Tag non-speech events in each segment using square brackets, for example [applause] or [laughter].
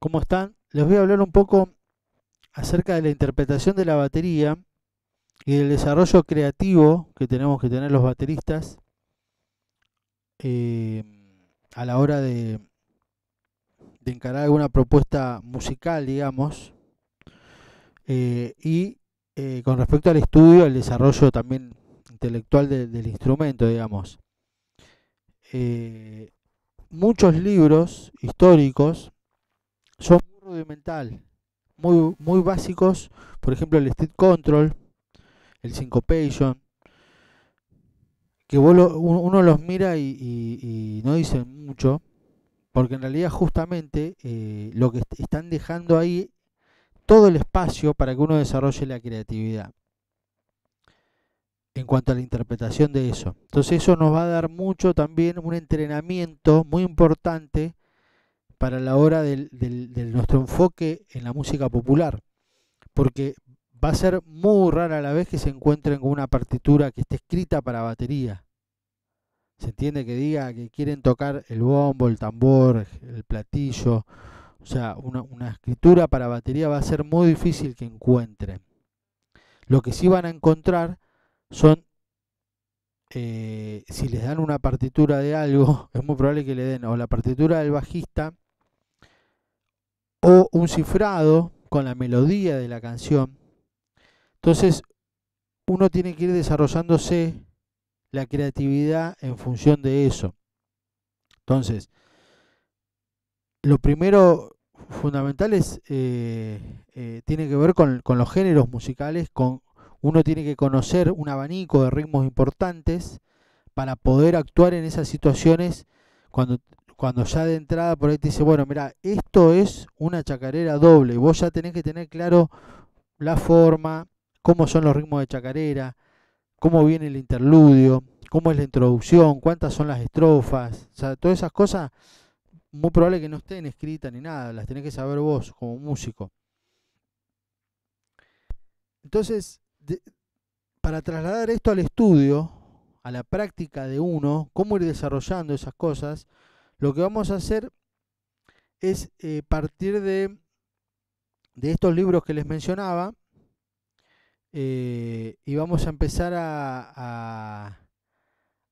¿Cómo están? Les voy a hablar un poco acerca de la interpretación de la batería y del desarrollo creativo que tenemos que tener los bateristas eh, a la hora de, encarar alguna propuesta musical, digamos, eh, y eh, con respecto al estudio, al desarrollo también intelectual del instrumento, digamos. muchos libros históricos son muy rudimentales, muy, muy básicos, por ejemplo el state control, el syncopation, que uno los mira y, no dicen mucho, porque en realidad justamente eh, lo que están dejando ahí todo el espacio para que uno desarrolle la creatividad en cuanto a la interpretación de eso. Entonces eso nos va a dar mucho también un entrenamiento muy importante para la hora del, de nuestro enfoque en la música popular, porque va a ser muy rara la vez que se encuentren con una partitura que esté escrita para batería. Se entiende que diga que quieren tocar el bombo, el tambor, el platillo. O sea, una, escritura para batería va a ser muy difícil que encuentren. Lo que sí van a encontrar son, eh, si les dan una partitura de algo, [laughs] es muy probable que le den o la partitura del bajista o un cifrado con la melodía de la canción. Entonces, uno tiene que ir desarrollándose la creatividad en función de eso. Entonces, lo primero fundamental es, eh, eh, tiene que ver con, con, los géneros musicales, con, uno tiene que conocer un abanico de ritmos importantes para poder actuar en esas situaciones cuando cuando ya de entrada por ahí te dice, bueno, mira, esto es una chacarera doble, vos ya tenés que tener claro la forma, cómo son los ritmos de chacarera, cómo viene el interludio, cómo es la introducción, cuántas son las estrofas, o sea, todas esas cosas muy probable que no estén escritas ni nada, las tenés que saber vos como músico. Entonces, para trasladar esto al estudio, a la práctica de uno, cómo ir desarrollando esas cosas, lo que vamos a hacer es eh, partir de, de estos libros que les mencionaba eh, y vamos a empezar a,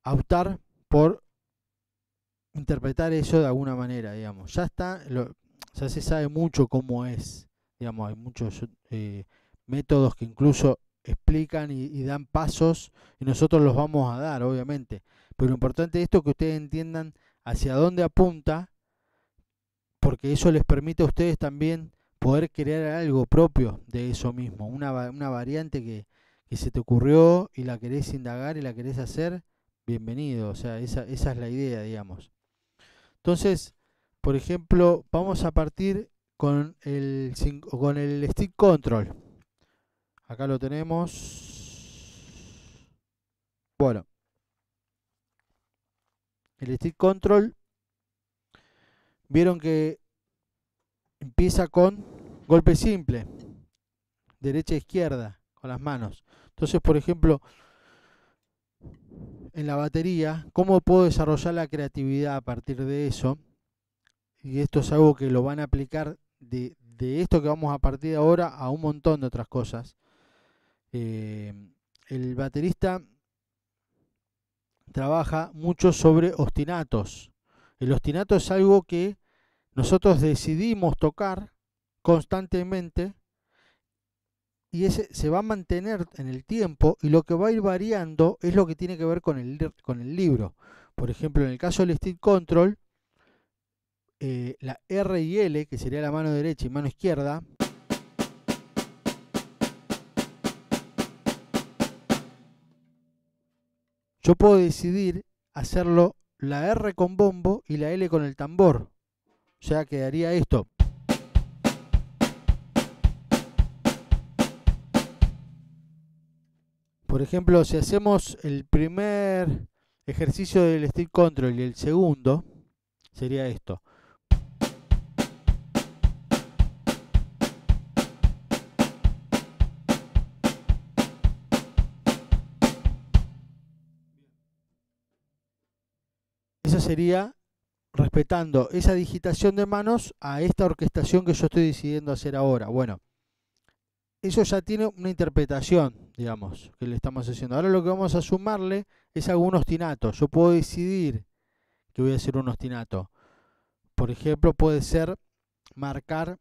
a, optar por interpretar eso de alguna manera, digamos. Ya está, ya se sabe mucho cómo es, digamos, hay muchos eh, métodos que incluso explican y, y, dan pasos y nosotros los vamos a dar, obviamente. Pero lo importante de esto es que ustedes entiendan hacia dónde apunta, porque eso les permite a ustedes también poder crear algo propio de eso mismo, una, variante que, se te ocurrió y la querés indagar y la querés hacer, bienvenido, o sea, esa, esa es la idea, digamos. Entonces, por ejemplo, vamos a partir con el, con el stick control. Acá lo tenemos. Bueno, el control, vieron que empieza con golpe simple, derecha e izquierda, con las manos. Entonces, por ejemplo, en la batería, ¿cómo puedo desarrollar la creatividad a partir de eso? Y esto es algo que lo van a aplicar de, esto que vamos a partir de ahora a un montón de otras cosas. Eh, el baterista trabaja mucho sobre ostinatos. El ostinato es algo que nosotros decidimos tocar constantemente y ese se va a mantener en el tiempo y lo que va a ir variando es lo que tiene que ver con el, con el libro. Por ejemplo, en el caso del Steel Control, eh, la R y L, que sería la mano derecha y mano izquierda, Yo puedo decidir hacerlo la R con bombo y la L con el tambor. O sea, quedaría esto. Por ejemplo, si hacemos el primer ejercicio del stick control y el segundo, sería esto. sería respetando esa digitación de manos a esta orquestación que yo estoy decidiendo hacer ahora. Bueno, eso ya tiene una interpretación, digamos, que le estamos haciendo. Ahora lo que vamos a sumarle es algún ostinato. Yo puedo decidir que voy a hacer un ostinato. Por ejemplo, puede ser marcar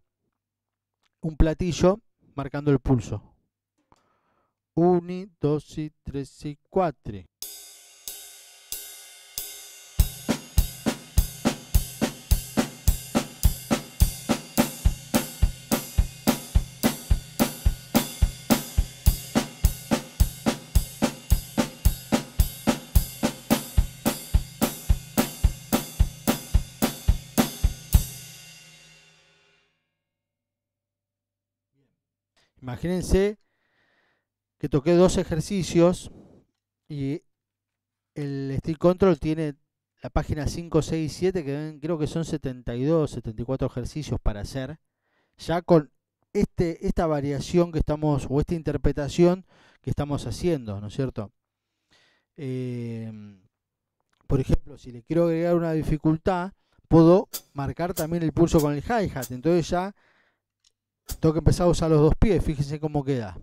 un platillo marcando el pulso. 1, 2, 3 y 4. Imagínense que toqué dos ejercicios y el Steel Control tiene la página 5, 6 y 7 que creo que son 72, 74 ejercicios para hacer. Ya con este, esta variación que estamos, o esta interpretación que estamos haciendo, ¿no es cierto? Em, por ejemplo, si le quiero agregar una dificultad, puedo marcar también el pulso con el hi-hat. Entonces ya tengo que empezar a usar los dos pies, fíjense cómo queda.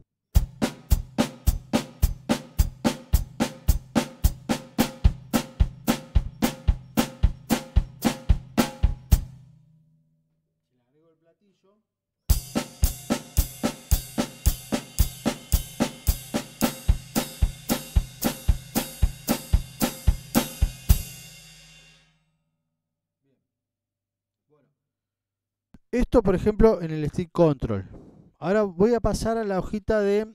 le el platillo, Esto, por ejemplo, en el stick control. Ahora voy a pasar a la hojita de,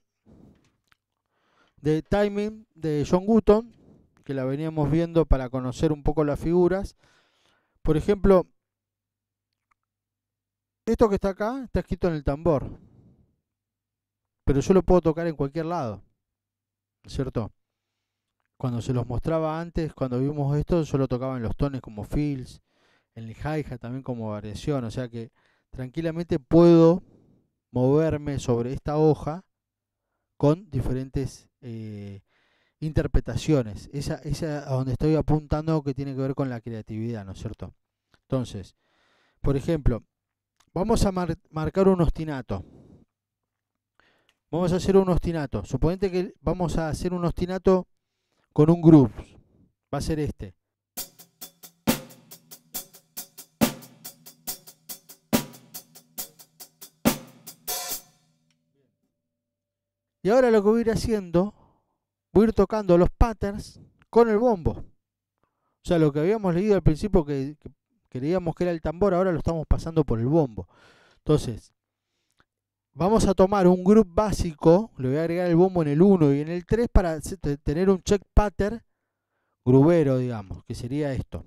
de timing de John Gutton, que la veníamos viendo para conocer un poco las figuras. Por ejemplo, esto que está acá está escrito en el tambor. Pero yo lo puedo tocar en cualquier lado. ¿Cierto? Cuando se los mostraba antes, cuando vimos esto, yo lo tocaba en los tones como fills, en el hi-hat también como variación. O sea que tranquilamente puedo moverme sobre esta hoja con diferentes eh, interpretaciones. Esa, es a donde estoy apuntando que tiene que ver con la creatividad, ¿no es cierto? Entonces, por ejemplo, vamos a marcar un ostinato. Vamos a hacer un ostinato. Suponete que vamos a hacer un ostinato con un groove. Va a ser este. Y ahora lo que voy a ir haciendo, voy a ir tocando los patterns con el bombo. O sea, lo que habíamos leído al principio que, queríamos que era el tambor, ahora lo estamos pasando por el bombo. Entonces, vamos a tomar un group básico, le voy a agregar el bombo en el 1 y en el 3 para tener un check pattern grubero, digamos, que sería esto.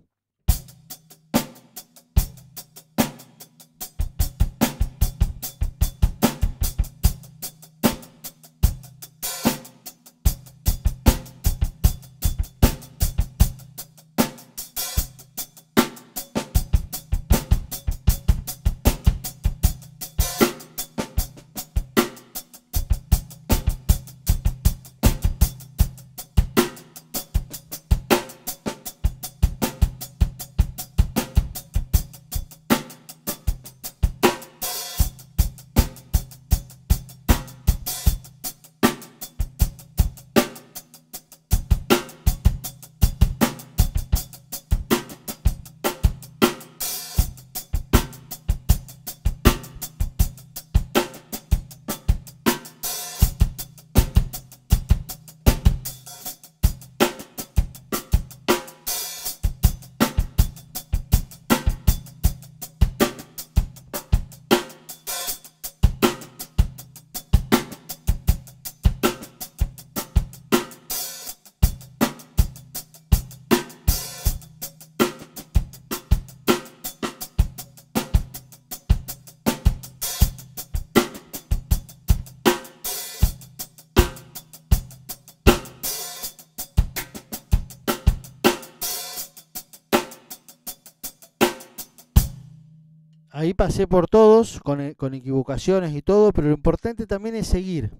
ahí pasé por todos, con, eh, con, equivocaciones y todo, pero lo importante también es seguir.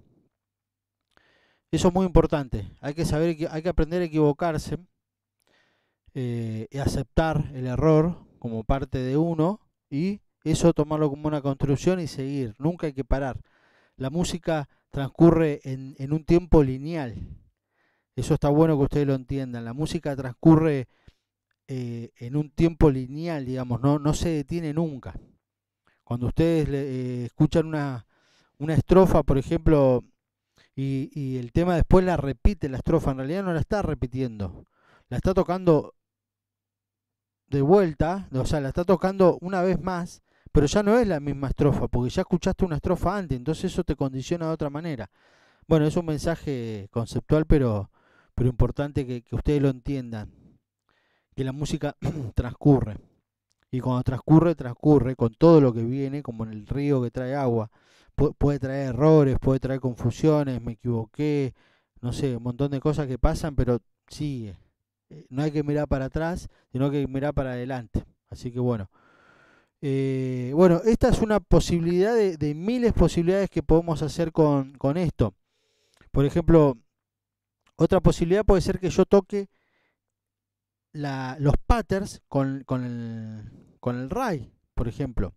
Eso es muy importante. Hay que saber, hay que aprender a equivocarse eh, y aceptar el error como parte de uno y eso tomarlo como una construcción y seguir. Nunca hay que parar. La música transcurre en, en un tiempo lineal. Eso está bueno que ustedes lo entiendan. La música transcurre eh, en un tiempo lineal, digamos, no, no se detiene nunca. Cuando ustedes eh, escuchan una, una estrofa, por ejemplo, y, el tema después la repite, la estrofa en realidad no la está repitiendo, la está tocando de vuelta, o sea, la está tocando una vez más, pero ya no es la misma estrofa, porque ya escuchaste una estrofa antes, entonces eso te condiciona de otra manera. Bueno, es un mensaje conceptual, pero, pero importante que ustedes lo entiendan, que la música [clears throat] transcurre. Y cuando transcurre, transcurre con todo lo que viene, como en el río que trae agua. puede traer errores, puede traer confusiones, me equivoqué, no sé, un montón de cosas que pasan, pero sigue. Eh, no hay que mirar para atrás, sino que mirar para adelante. Así que bueno. Eh, bueno, esta es una posibilidad de, miles de posibilidades que podemos hacer con esto. Por ejemplo, otra posibilidad puede ser que yo toque la, los patterns con, con, el, con el ray, por ejemplo.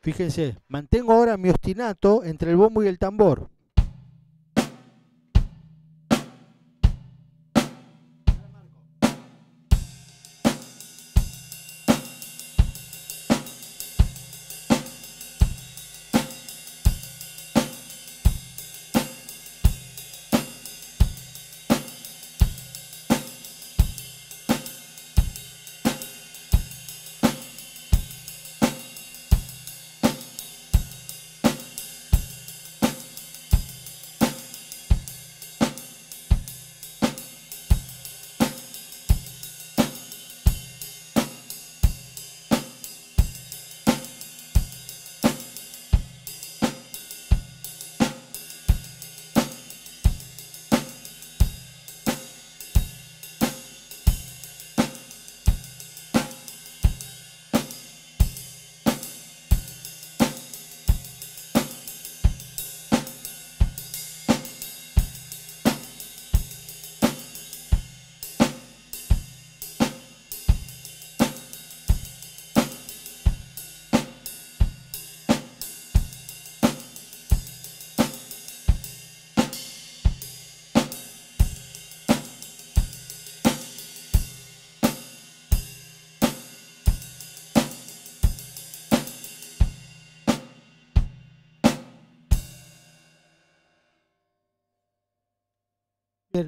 Fíjense, mantengo ahora mi ostinato entre el bombo y el tambor.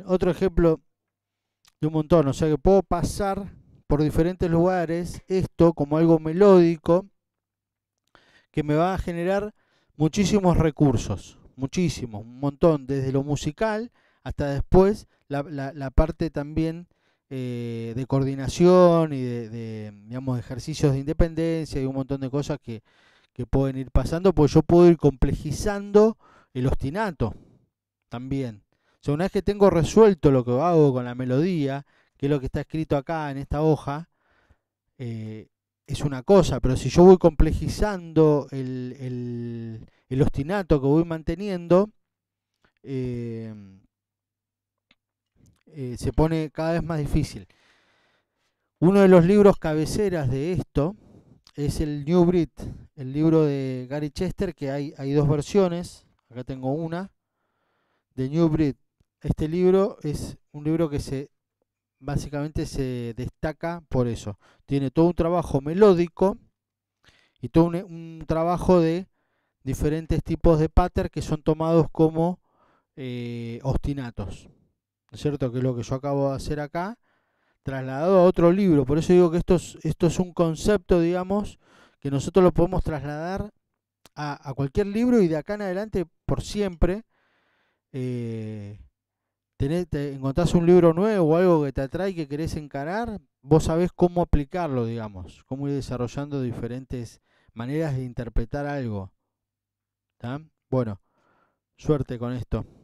otro ejemplo de un montón, o sea que puedo pasar por diferentes lugares esto como algo melódico que me va a generar muchísimos recursos, muchísimos, un montón, desde lo musical hasta después la, parte también eh, de coordinación y de, digamos, ejercicios de independencia y un montón de cosas que, que pueden ir pasando, pues yo puedo ir complejizando el ostinato también una vez que tengo resuelto lo que hago con la melodía, que es lo que está escrito acá en esta hoja, eh, es una cosa, pero si yo voy complejizando el, el, ostinato que voy manteniendo, eh, eh, se pone cada vez más difícil. Uno de los libros cabeceras de esto es el New Breed, el libro de Gary Chester, que hay, hay dos versiones, acá tengo una, de New Breed este libro es un libro que se básicamente se destaca por eso. Tiene todo un trabajo melódico y todo un, trabajo de diferentes tipos de pattern que son tomados como eh, ostinatos. ¿No es cierto? Que es lo que yo acabo de hacer acá, trasladado a otro libro. Por eso digo que esto es, esto es un concepto, digamos, que nosotros lo podemos trasladar a, cualquier libro y de acá en adelante por siempre. Eh, te encontrás un libro nuevo o algo que te atrae que querés encarar, vos sabés cómo aplicarlo, digamos, cómo ir desarrollando diferentes maneras de interpretar algo. Bueno, suerte con esto.